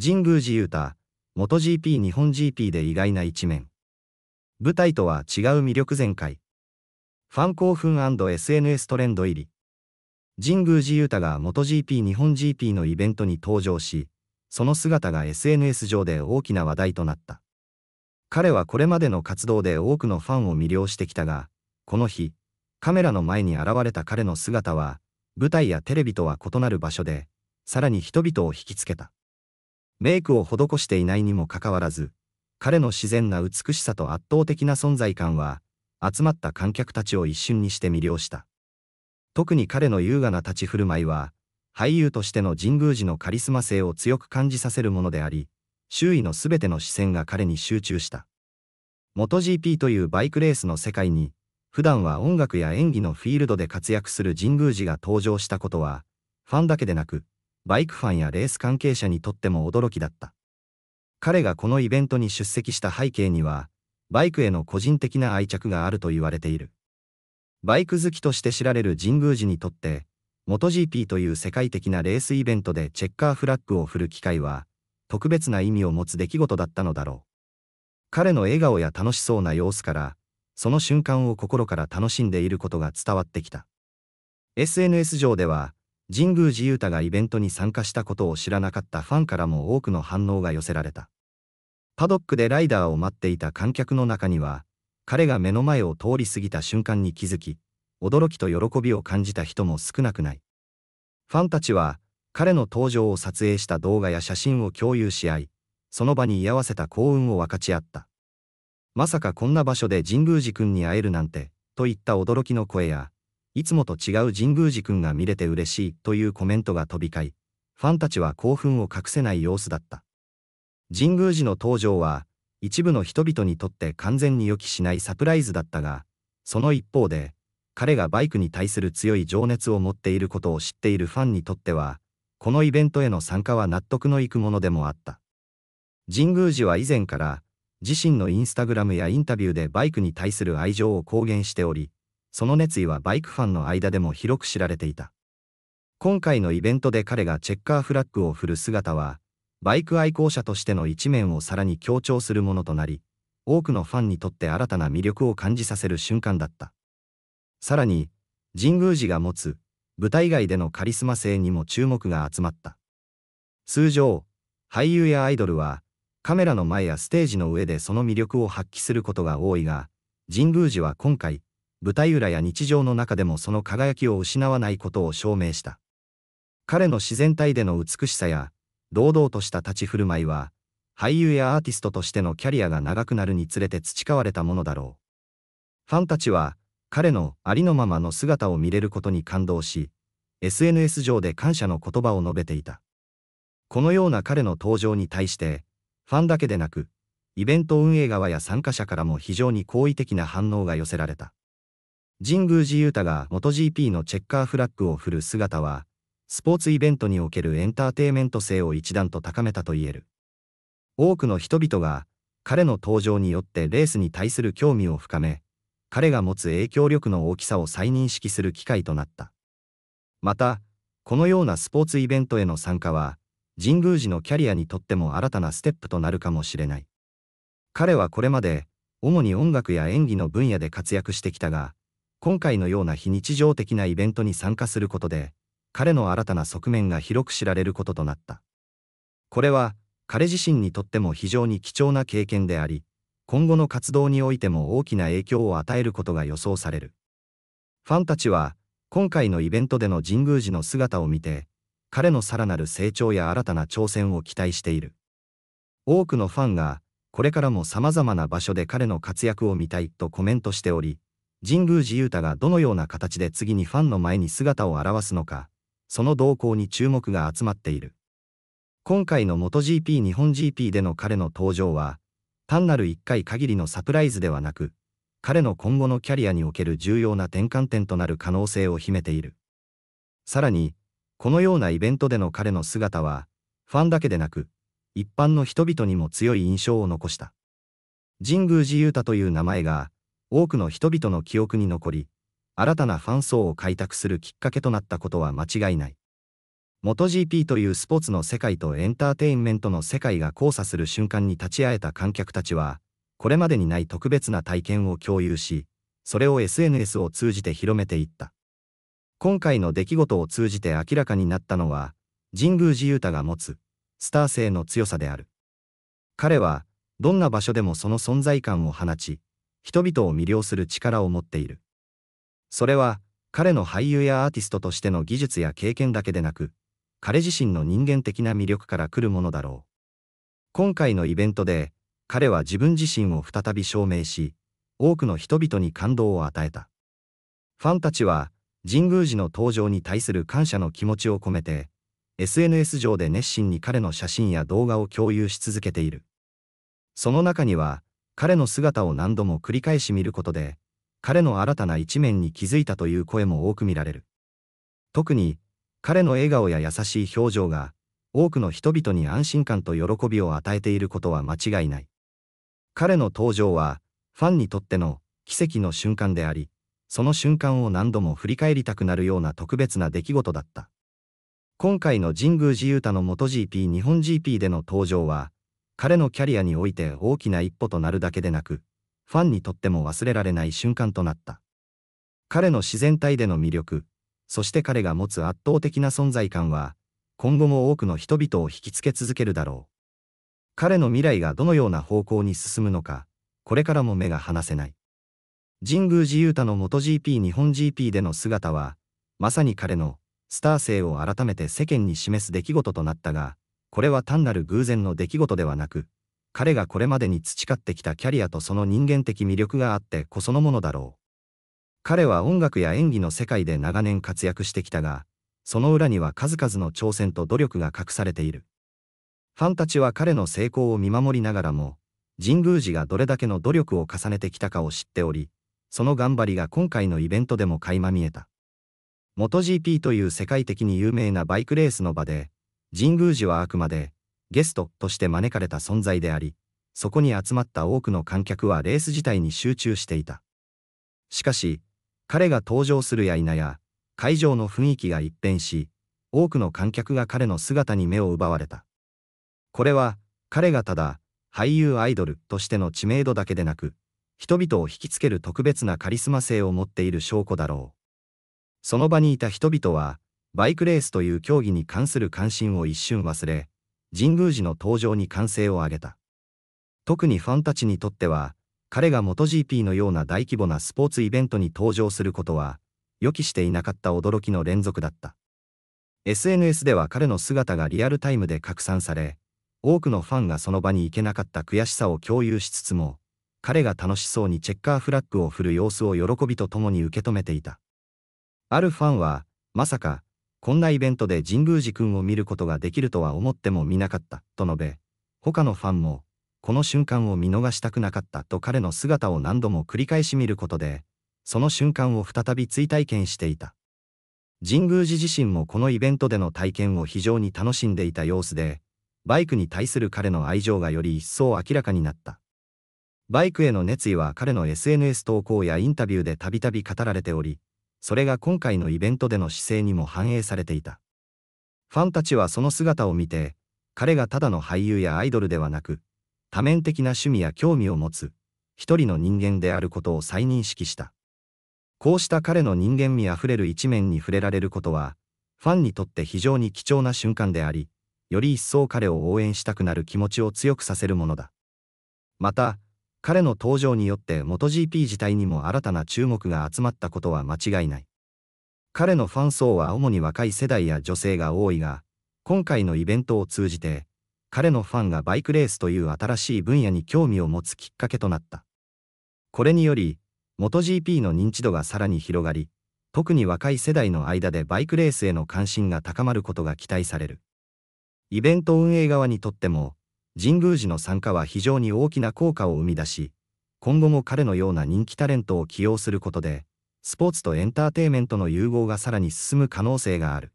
神宮寺勇太、元 GP 日本 GP で意外な一面。舞台とは違う魅力全開。ファン興奮 &SNS トレンド入り。神宮寺勇太が元 GP 日本 GP のイベントに登場し、その姿が SNS 上で大きな話題となった。彼はこれまでの活動で多くのファンを魅了してきたが、この日、カメラの前に現れた彼の姿は、舞台やテレビとは異なる場所で、さらに人々を引きつけた。メイクを施していないにもかかわらず、彼の自然な美しさと圧倒的な存在感は、集まった観客たちを一瞬にして魅了した。特に彼の優雅な立ち振る舞いは、俳優としての神宮寺のカリスマ性を強く感じさせるものであり、周囲のすべての視線が彼に集中した。MotoGP というバイクレースの世界に、普段は音楽や演技のフィールドで活躍する神宮寺が登場したことは、ファンだけでなく、バイクファンやレース関係者にとっても驚きだった。彼がこのイベントに出席した背景には、バイクへの個人的な愛着があると言われている。バイク好きとして知られる神宮寺にとって、MotoGP という世界的なレースイベントでチェッカーフラッグを振る機会は、特別な意味を持つ出来事だったのだろう。彼の笑顔や楽しそうな様子から、その瞬間を心から楽しんでいることが伝わってきた。SNS 上では、神宮寺勇太がイベントに参加したことを知らなかったファンからも多くの反応が寄せられた。パドックでライダーを待っていた観客の中には、彼が目の前を通り過ぎた瞬間に気づき、驚きと喜びを感じた人も少なくない。ファンたちは、彼の登場を撮影した動画や写真を共有し合い、その場に居合わせた幸運を分かち合った。まさかこんな場所で神宮寺君に会えるなんて、といった驚きの声や、いつもと違う神宮寺くんが見れて嬉しいというコメントが飛び交い、ファンたちは興奮を隠せない様子だった。神宮寺の登場は、一部の人々にとって完全に予期しないサプライズだったが、その一方で、彼がバイクに対する強い情熱を持っていることを知っているファンにとっては、このイベントへの参加は納得のいくものでもあった。神宮寺は以前から、自身のインスタグラムやインタビューでバイクに対する愛情を公言しており、その熱意はバイクファンの間でも広く知られていた。今回のイベントで彼がチェッカーフラッグを振る姿は、バイク愛好者としての一面をさらに強調するものとなり、多くのファンにとって新たな魅力を感じさせる瞬間だった。さらに、神宮寺が持つ舞台外でのカリスマ性にも注目が集まった。通常、俳優やアイドルはカメラの前やステージの上でその魅力を発揮することが多いが、神宮寺は今回、舞台裏や日常の中でもその輝きを失わないことを証明した。彼の自然体での美しさや、堂々とした立ち振る舞いは、俳優やアーティストとしてのキャリアが長くなるにつれて培われたものだろう。ファンたちは、彼のありのままの姿を見れることに感動し、SNS 上で感謝の言葉を述べていた。このような彼の登場に対して、ファンだけでなく、イベント運営側や参加者からも非常に好意的な反応が寄せられた。神宮寺勇太が元 g p のチェッカーフラッグを振る姿は、スポーツイベントにおけるエンターテイメント性を一段と高めたと言える。多くの人々が、彼の登場によってレースに対する興味を深め、彼が持つ影響力の大きさを再認識する機会となった。また、このようなスポーツイベントへの参加は、神宮寺のキャリアにとっても新たなステップとなるかもしれない。彼はこれまで、主に音楽や演技の分野で活躍してきたが、今回のような非日常的なイベントに参加することで、彼の新たな側面が広く知られることとなった。これは、彼自身にとっても非常に貴重な経験であり、今後の活動においても大きな影響を与えることが予想される。ファンたちは、今回のイベントでの神宮寺の姿を見て、彼のさらなる成長や新たな挑戦を期待している。多くのファンが、これからも様々な場所で彼の活躍を見たいとコメントしており、神宮寺勇太がどのような形で次にファンの前に姿を現すのか、その動向に注目が集まっている。今回の MotoGP 日本 GP での彼の登場は、単なる1回限りのサプライズではなく、彼の今後のキャリアにおける重要な転換点となる可能性を秘めている。さらに、このようなイベントでの彼の姿は、ファンだけでなく、一般の人々にも強い印象を残した。神宮寺勇太という名前が、多くの人々の記憶に残り、新たなファン層を開拓するきっかけとなったことは間違いない。MotoGP というスポーツの世界とエンターテインメントの世界が交差する瞬間に立ち会えた観客たちは、これまでにない特別な体験を共有し、それを SNS を通じて広めていった。今回の出来事を通じて明らかになったのは、神宮寺勇太が持つ、スター性の強さである。彼は、どんな場所でもその存在感を放ち、人々を魅了する力を持っている。それは、彼の俳優やアーティストとしての技術や経験だけでなく、彼自身の人間的な魅力から来るものだろう。今回のイベントで、彼は自分自身を再び証明し、多くの人々に感動を与えた。ファンたちは、神宮寺の登場に対する感謝の気持ちを込めて、SNS 上で熱心に彼の写真や動画を共有し続けている。その中には、彼の姿を何度も繰り返し見ることで、彼の新たな一面に気づいたという声も多く見られる。特に、彼の笑顔や優しい表情が、多くの人々に安心感と喜びを与えていることは間違いない。彼の登場は、ファンにとっての奇跡の瞬間であり、その瞬間を何度も振り返りたくなるような特別な出来事だった。今回の神宮寺勇太の元 GP 日本 GP での登場は、彼のキャリアにおいて大きな一歩となるだけでなく、ファンにとっても忘れられない瞬間となった。彼の自然体での魅力、そして彼が持つ圧倒的な存在感は、今後も多くの人々を引きつけ続けるだろう。彼の未来がどのような方向に進むのか、これからも目が離せない。神宮寺勇太の MotoGP 日本 GP での姿は、まさに彼のスター性を改めて世間に示す出来事となったが、これは単なる偶然の出来事ではなく、彼がこれまでに培ってきたキャリアとその人間的魅力があってこそのものだろう。彼は音楽や演技の世界で長年活躍してきたが、その裏には数々の挑戦と努力が隠されている。ファンたちは彼の成功を見守りながらも、神宮寺がどれだけの努力を重ねてきたかを知っており、その頑張りが今回のイベントでも垣間見えた。MotoGP という世界的に有名なバイクレースの場で、神宮寺はあくまでゲストとして招かれた存在であり、そこに集まった多くの観客はレース自体に集中していた。しかし、彼が登場するや否や、会場の雰囲気が一変し、多くの観客が彼の姿に目を奪われた。これは、彼がただ、俳優アイドルとしての知名度だけでなく、人々を引きつける特別なカリスマ性を持っている証拠だろう。その場にいた人々は、バイクレースという競技に関する関心を一瞬忘れ、神宮寺の登場に歓声を上げた。特にファンたちにとっては、彼が MotoGP のような大規模なスポーツイベントに登場することは、予期していなかった驚きの連続だった。SNS では彼の姿がリアルタイムで拡散され、多くのファンがその場に行けなかった悔しさを共有しつつも、彼が楽しそうにチェッカーフラッグを振る様子を喜びとともに受け止めていた。あるファンは、まさか、こんなイベントで神宮寺君を見ることができるとは思ってもみなかった、と述べ、他のファンも、この瞬間を見逃したくなかったと彼の姿を何度も繰り返し見ることで、その瞬間を再び追体験していた。神宮寺自身もこのイベントでの体験を非常に楽しんでいた様子で、バイクに対する彼の愛情がより一層明らかになった。バイクへの熱意は彼の SNS 投稿やインタビューでたびたび語られており、それが今回のイベントでの姿勢にも反映されていた。ファンたちはその姿を見て、彼がただの俳優やアイドルではなく、多面的な趣味や興味を持つ、一人の人間であることを再認識した。こうした彼の人間味あふれる一面に触れられることは、ファンにとって非常に貴重な瞬間であり、より一層彼を応援したくなる気持ちを強くさせるものだ。また、彼の登場によって MotoGP 自体にも新たな注目が集まったことは間違いない。彼のファン層は主に若い世代や女性が多いが、今回のイベントを通じて、彼のファンがバイクレースという新しい分野に興味を持つきっかけとなった。これにより、MotoGP の認知度がさらに広がり、特に若い世代の間でバイクレースへの関心が高まることが期待される。イベント運営側にとっても、神宮寺の参加は非常に大きな効果を生み出し、今後も彼のような人気タレントを起用することで、スポーツとエンターテイメントの融合がさらに進む可能性がある。